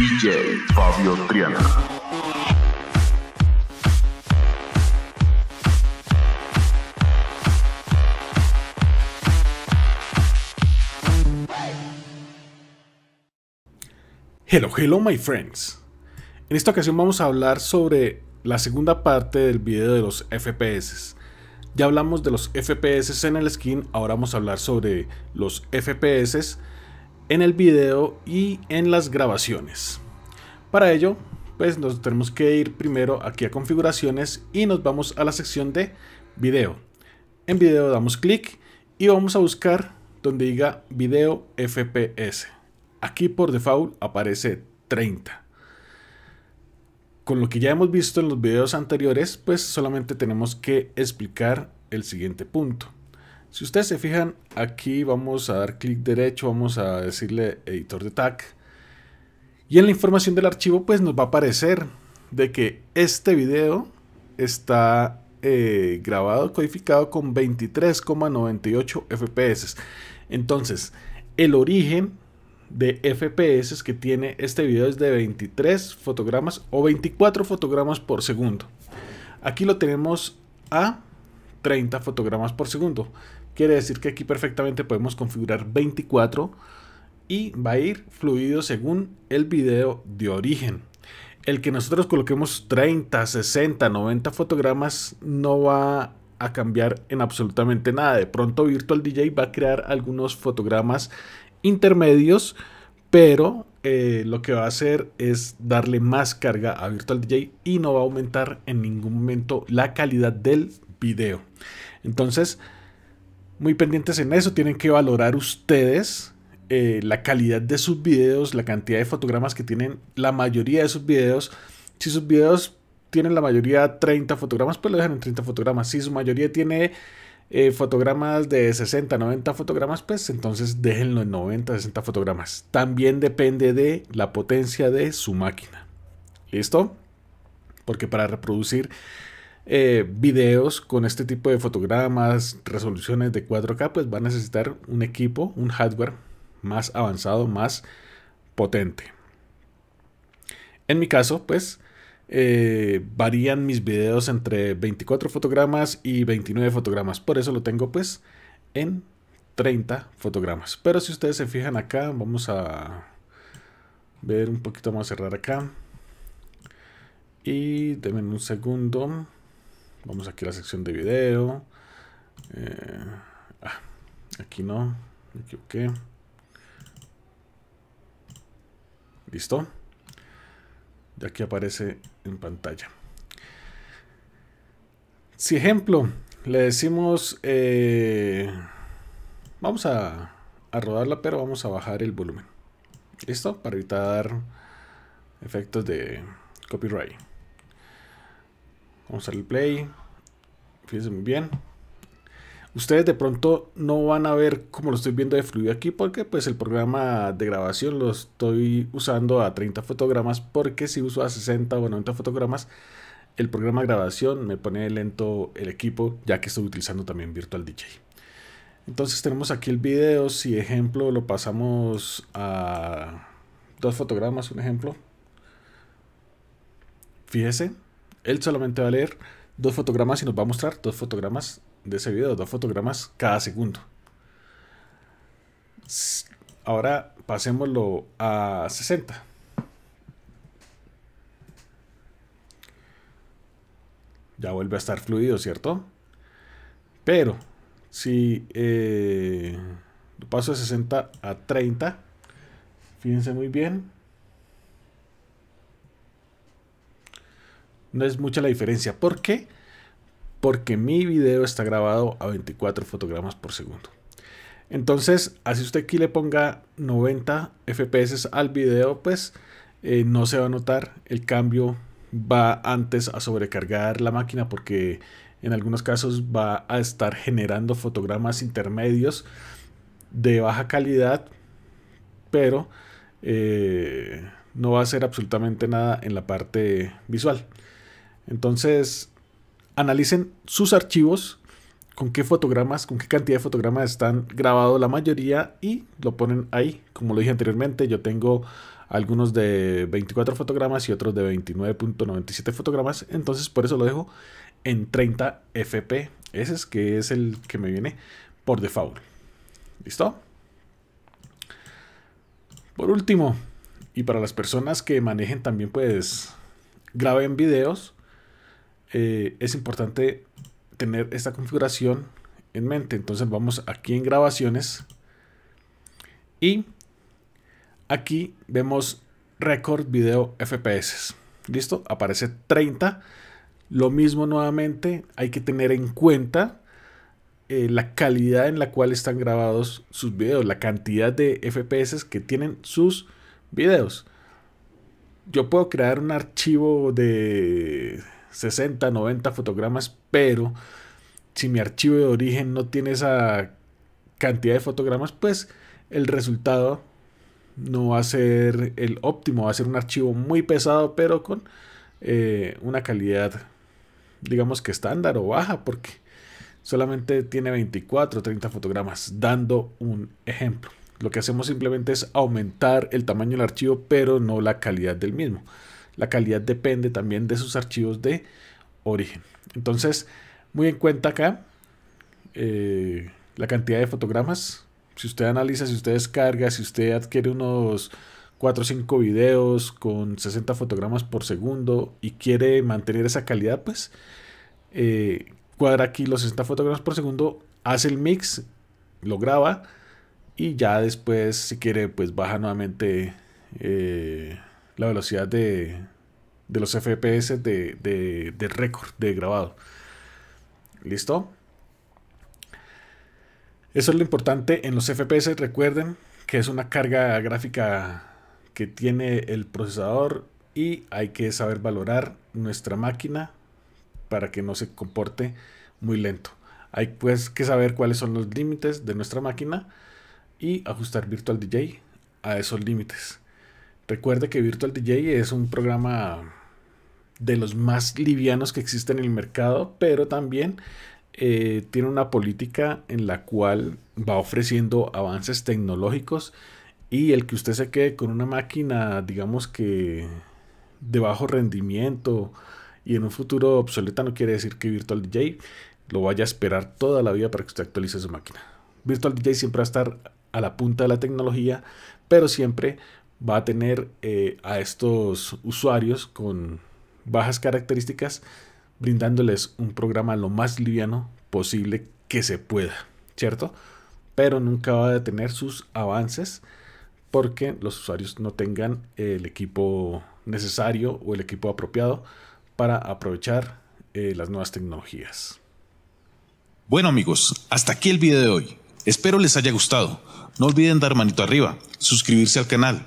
DJ Fabio Triana. Hello, hello my friends. En esta ocasión vamos a hablar sobre la segunda parte del video de los FPS. Ya hablamos de los FPS en el skin, ahora vamos a hablar sobre los FPS en el video y en las grabaciones. Para ello, pues nos tenemos que ir primero aquí a configuraciones y nos vamos a la sección de video. En video damos clic y vamos a buscar donde diga video FPS. Aquí por default aparece 30. Con lo que ya hemos visto en los videos anteriores, pues solamente tenemos que explicar el siguiente punto. Si ustedes se fijan, aquí vamos a dar clic derecho, vamos a decirle editor de tag. Y en la información del archivo pues nos va a aparecer de que este video está eh, grabado, codificado con 23,98 FPS. Entonces, el origen de FPS que tiene este video es de 23 fotogramas o 24 fotogramas por segundo. Aquí lo tenemos a 30 fotogramas por segundo. Quiere decir que aquí perfectamente podemos configurar 24 y va a ir fluido según el video de origen. El que nosotros coloquemos 30, 60, 90 fotogramas no va a cambiar en absolutamente nada. De pronto Virtual DJ va a crear algunos fotogramas intermedios, pero eh, lo que va a hacer es darle más carga a Virtual DJ y no va a aumentar en ningún momento la calidad del video. Entonces, muy pendientes en eso. Tienen que valorar ustedes eh, la calidad de sus videos, la cantidad de fotogramas que tienen la mayoría de sus videos. Si sus videos tienen la mayoría 30 fotogramas, pues lo dejan en 30 fotogramas. Si su mayoría tiene eh, fotogramas de 60, 90 fotogramas, pues entonces déjenlo en 90, 60 fotogramas. También depende de la potencia de su máquina. ¿Listo? Porque para reproducir eh, videos con este tipo de fotogramas, resoluciones de 4K, pues va a necesitar un equipo, un hardware más avanzado, más potente. En mi caso, pues eh, varían mis videos entre 24 fotogramas y 29 fotogramas. Por eso lo tengo pues en 30 fotogramas. Pero si ustedes se fijan acá, vamos a ver un poquito más cerrar acá. Y denme un segundo. Vamos aquí a la sección de video. Eh, ah, aquí no, me equivoqué. ¿Listo? y aquí aparece en pantalla. Si ejemplo, le decimos... Eh, vamos a, a rodarla, pero vamos a bajar el volumen. ¿Listo? Para evitar efectos de copyright. Vamos a el play. Fíjense muy bien. Ustedes de pronto no van a ver como lo estoy viendo de fluido aquí porque pues el programa de grabación lo estoy usando a 30 fotogramas porque si uso a 60 o 90 fotogramas el programa de grabación me pone lento el equipo ya que estoy utilizando también Virtual DJ. Entonces tenemos aquí el video, si ejemplo lo pasamos a dos fotogramas, un ejemplo. fíjense él solamente va a leer dos fotogramas y nos va a mostrar dos fotogramas de ese video, dos fotogramas cada segundo. Ahora pasémoslo a 60. Ya vuelve a estar fluido, ¿cierto? Pero si eh, paso de 60 a 30, fíjense muy bien, No es mucha la diferencia. ¿Por qué? Porque mi video está grabado a 24 fotogramas por segundo. Entonces, así usted aquí le ponga 90 FPS al video, pues eh, no se va a notar el cambio. Va antes a sobrecargar la máquina porque en algunos casos va a estar generando fotogramas intermedios de baja calidad, pero eh, no va a hacer absolutamente nada en la parte visual. Entonces, analicen sus archivos, con qué fotogramas, con qué cantidad de fotogramas están grabado la mayoría y lo ponen ahí. Como lo dije anteriormente, yo tengo algunos de 24 fotogramas y otros de 29.97 fotogramas, entonces por eso lo dejo en 30 FP. Ese es que es el que me viene por default. ¿Listo? Por último, y para las personas que manejen también pues graben videos, eh, es importante tener esta configuración en mente. Entonces vamos aquí en grabaciones y aquí vemos record video FPS. ¿Listo? Aparece 30. Lo mismo nuevamente, hay que tener en cuenta eh, la calidad en la cual están grabados sus videos, la cantidad de FPS que tienen sus videos. Yo puedo crear un archivo de 60, 90 fotogramas, pero si mi archivo de origen no tiene esa cantidad de fotogramas, pues el resultado no va a ser el óptimo, va a ser un archivo muy pesado, pero con eh, una calidad, digamos que estándar o baja, porque solamente tiene 24 o 30 fotogramas, dando un ejemplo. Lo que hacemos simplemente es aumentar el tamaño del archivo, pero no la calidad del mismo la calidad depende también de sus archivos de origen. Entonces, muy en cuenta acá eh, la cantidad de fotogramas. Si usted analiza, si usted descarga, si usted adquiere unos 4 o 5 videos con 60 fotogramas por segundo y quiere mantener esa calidad, pues eh, cuadra aquí los 60 fotogramas por segundo, hace el mix, lo graba y ya después, si quiere, pues baja nuevamente. Eh, la velocidad de, los FPS de, de, de récord de grabado. ¿Listo? Eso es lo importante en los FPS. Recuerden que es una carga gráfica que tiene el procesador y hay que saber valorar nuestra máquina para que no se comporte muy lento. Hay pues que saber cuáles son los límites de nuestra máquina y ajustar Virtual DJ a esos límites. Recuerde que Virtual DJ es un programa de los más livianos que existen en el mercado, pero también eh, tiene una política en la cual va ofreciendo avances tecnológicos y el que usted se quede con una máquina, digamos que de bajo rendimiento y en un futuro obsoleta no quiere decir que Virtual DJ lo vaya a esperar toda la vida para que usted actualice su máquina. Virtual DJ siempre va a estar a la punta de la tecnología, pero siempre va a tener eh, a estos usuarios con bajas características brindándoles un programa lo más liviano posible que se pueda, ¿cierto? Pero nunca va a detener sus avances porque los usuarios no tengan el equipo necesario o el equipo apropiado para aprovechar eh, las nuevas tecnologías. Bueno amigos, hasta aquí el video de hoy. Espero les haya gustado. No olviden dar manito arriba, suscribirse al canal